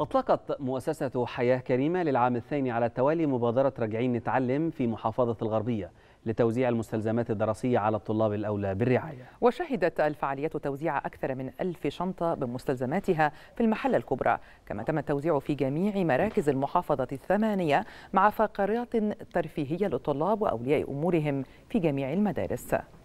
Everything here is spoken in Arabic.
أطلقت مؤسسة حياة كريمة للعام الثاني على التوالي مبادرة راجعين نتعلم في محافظة الغربية لتوزيع المستلزمات الدراسية على الطلاب الأولى بالرعاية وشهدت الفعاليات توزيع أكثر من ألف شنطة بمستلزماتها في المحلة الكبرى كما تم التوزيع في جميع مراكز المحافظة الثمانية مع فقرات ترفيهية للطلاب وأولياء أمورهم في جميع المدارس